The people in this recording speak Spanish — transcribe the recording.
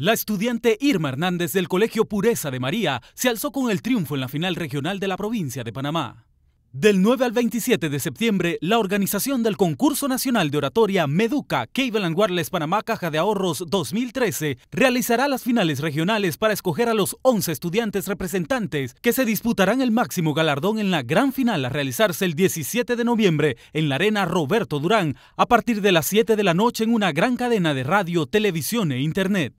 La estudiante Irma Hernández del Colegio Pureza de María se alzó con el triunfo en la final regional de la provincia de Panamá. Del 9 al 27 de septiembre, la organización del Concurso Nacional de Oratoria Meduca Cable and Wireless Panamá Caja de Ahorros 2013 realizará las finales regionales para escoger a los 11 estudiantes representantes que se disputarán el máximo galardón en la gran final a realizarse el 17 de noviembre en la Arena Roberto Durán a partir de las 7 de la noche en una gran cadena de radio, televisión e internet.